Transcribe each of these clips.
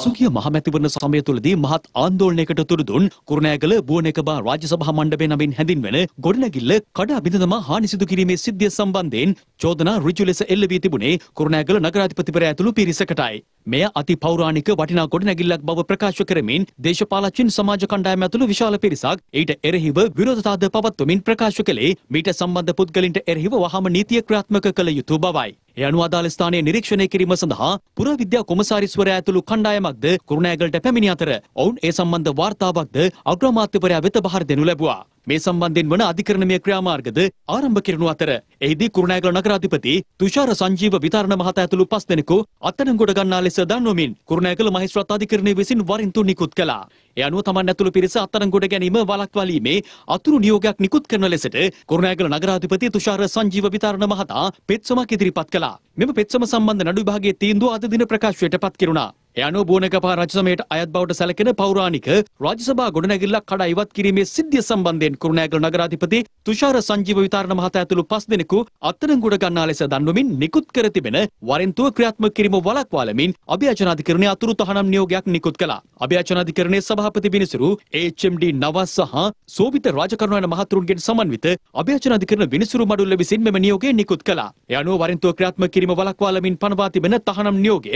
පසුගිය මහමැතිවරණ සමය තුළදී මහත් ආන්දෝලනයකට තුරුදුන් කුරුණෑගල බුවනකබා රාජ්‍යසභා මණ්ඩපය නමින් හැඳින්වෙන ගොඩනැගිල්ල කඩා බිඳදමා හානි සිදු කිරීමේ සිද්ධිය සම්බන්ධයෙන් චෝදනා ඍජු ලෙස එල්ල වී තිබුණේ කුරුණෑගල නගරාධිපතිවරයා ඇතුළු පිරිසකටයි. මෙය අති පෞරාණික වටිනා ගොඩනැගිල්ලක් බව ප්‍රකාශ කරමින් දේශපාලච්චින් සමාජ කණ්ඩායම ඇතුළු විශාල පිරිසක් ඊට එරෙහිව විරෝධතාද පවත්වමින් ප්‍රකාශ කළේ මීට සම්බන්ධ පුද්ගලින්ට එරෙහිව වහම නීතිය ක්‍රියාත්මක කළ යුතු බවයි. ඒ අනුව අදාළ ස්ථානයේ නිරීක්ෂණය කිරීම සඳහා පුරවිද්‍යා කොමසාරිස්වරයා ඇතුළු කණ්ඩායමක්ද කුරුණෑගලට පැමිණි අතර ඔවුන් ඒ සම්බන්ධ වාර්තාවක්ද අග්‍රාමාත්‍යවරයා වෙත බහර දෙනු ලැබුවා. මේ සම්බන්ධයෙන් වන අධිකරණමය ක්‍රියාමාර්ගද ආරම්භ කරනු අතර එහිදී කුරුණෑගල නගරාධිපති තුෂාර සංජීව විතරණ මහතා ඇතුළු පස් දෙනෙකු අත්අඩංගුවට ගන්නා ලෙස දන්වමින් කුරුණෑගල මහේස්ත්‍රාත් අධිකරණය විසින් වරින්තු නිකුත් කළා. ඒ අනුව තමන් ඇතුළු පිරිස අත්අඩංගුවට ගැනීම වළක්වාලීමේ අතුරු නියෝගයක් නිකුත් කරන ලෙසට කුරුණෑගල නගරාධිපති තුෂාර සංජීව විතරණ මහතා පෙත්සමක් ඉදිරිපත් කළා. මෙම පෙත්සම සම්බන්ධ නඩු විභාගයේ තීන්දුව අද දින ප්‍රකාශයට පත් කෙරුණා. එය අනුව බුවනකපා රජසමයට අයත් බවට සැලකෙන පෞරාණික රාජසභා ගොඩනැගිල්ලක් කඩා ඉවත් කිරීමේ සිද්ධිය සම්බන්ධයෙන් කුරුණෑගල නගරාධිපති තුෂාර සංජීව විතාරණ මහතා ඇතුළු පස් දෙනෙකු අත්අඩංගුවට ගන්නා ලෙස දන්වමින් නිකුත් කර තිබෙන වරෙන්තුව ක්‍රියාත්මක කිරීම වළක්වාලමින් අභියාචනාධිකරණය අතුරු තහනම් නියෝගයක් නිකුත් කළා. අභියාචනාධිකරණයේ සභාපති විනිසුරු HMD නවස් සහ සෝබිත රාජකරුණ යන මහතුරුන්ගෙන් සමන්විත අභියාචනාධිකරණ විනිසුරු මඩුල්ල විසින් මෙම නියෝගය නිකුත් කළා. ඒ අනුව වරෙන්තුව ක්‍රියාත්මක කිරීම වළක්වාලමින් පනවා තිබෙන තහනම් නියෝගය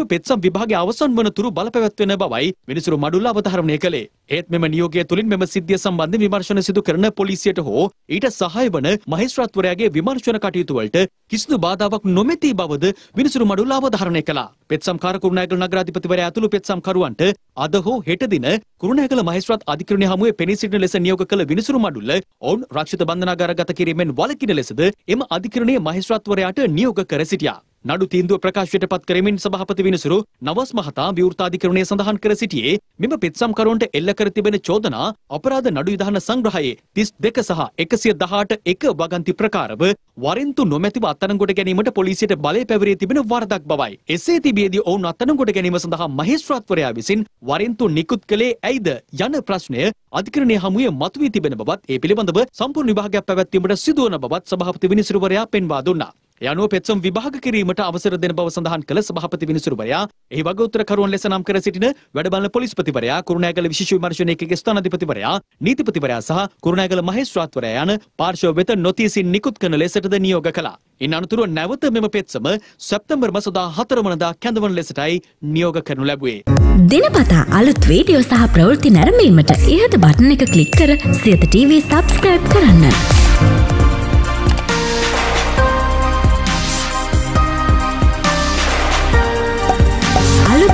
මෙම පෙත්සම් විභාගය අවසන් වන තුරු බලපැවැත්වෙන බවයි විනිසුරු මඩුල්ල අවධාරණය කළේ. ඒත් මෙම නියෝගය තුළින් මෙම සිද්ධිය සම්බන්ධ විමර්ශන සිදු කරන පොලිසියට හෝ ඊට සහාය වන මහේස්ත්‍රාත්වරයාගේ විමර්ශන කටයුතුවලට කිසිදු බාධාවක් නොමැති බවද විනිසුරු මඩුල්ල අවධාරණය කළා. පෙත්සම් කාර කුරුණෑගල නගරාධිපතිවරයා ඇතුළු පෙත්සම් කරුවන්ට අද හෝ හෙට දින කුරුණෑගල මහේස්ත්‍රාත් අධිකරණය හමුවේ පෙනී සිටින ලෙස නියෝග කළ විනිසුරු මඩුල්ල ඔවුන් රක්ෂිත බන්ධනාගාරගත කිරීමෙන් වළකින ලෙසද එම අධිකරණයේ මහේස්ත්‍රාත්වරයාට නියෝග කර සිටියා. නඩු තීන්දුව ප්‍රකාශයට පත් කරමින් සභාපති විනිසුරු නවස් මහතා විවෘතාධිකරණය සඳහන් කර සිටියේ මෙම පෙත්සම්කරුවන්ට එල්ල කර තිබෙන චෝදනා අපරාධ නඩු විධාන සංග්‍රහයේ 32 සහ 118 එක වගන්ති ප්‍රකාරව වරින්තු නොමැතිව අත්අඩංගුවට ගැනීමට පොලිසියට බලය පැවරී තිබෙන වරදක් බවයි. එසේ තිබියදී ඔවුන් අත්අඩංගුවට ගැනීම සඳහා මහේස්ත්‍රාත්වරයා විසින් වරින්තු නිකුත් කළේ ඇයිද යන ප්‍රශ්නය අධිකරණය හමුවේ මතුවී තිබෙන බවත් ඒ පිළිබඳව සම්පූර්ණ විභාගයක් පැවැත්වීමට සිදුවන බවත් සභාපති විනිසුරුවරයා පෙන්වා දුන්නා. යනුව පෙත්සම් විභාග කිරීමට අවසර දෙන බව සඳහන් කළ සභාපති විනිසුරුවරයා එහි වගඋත්තරකරුවන් ලෙස නම් කර සිටින වැඩබලන පොලිස්පතිවරයා කුරුණෑගල විශේෂ විමර්ශන ඒකකයේ ස්ථානාධිපතිවරයා නීතිපතිවරයා සහ කුරුණෑගල මහේස්ත්‍රාත්වරයා යන පාර්ශ්ව වෙත නොතිසින් නිකුත් කරන ලෙසටද නියෝග කළා. ඉන් අනතුරුව නැවත මෙම පෙත්සම සැප්තැම්බර් මස 14 වනදා කැඳවන ලෙසටයි නියෝග කරනු ලැබුවේ. දිනපතා අලුත් වීඩියෝ සහ ප්‍රවෘත්ති නැරඹීමට ඉහත බටන එක ක්ලික් කර සියත TV සබස්ක්‍රයිබ් කරන්න.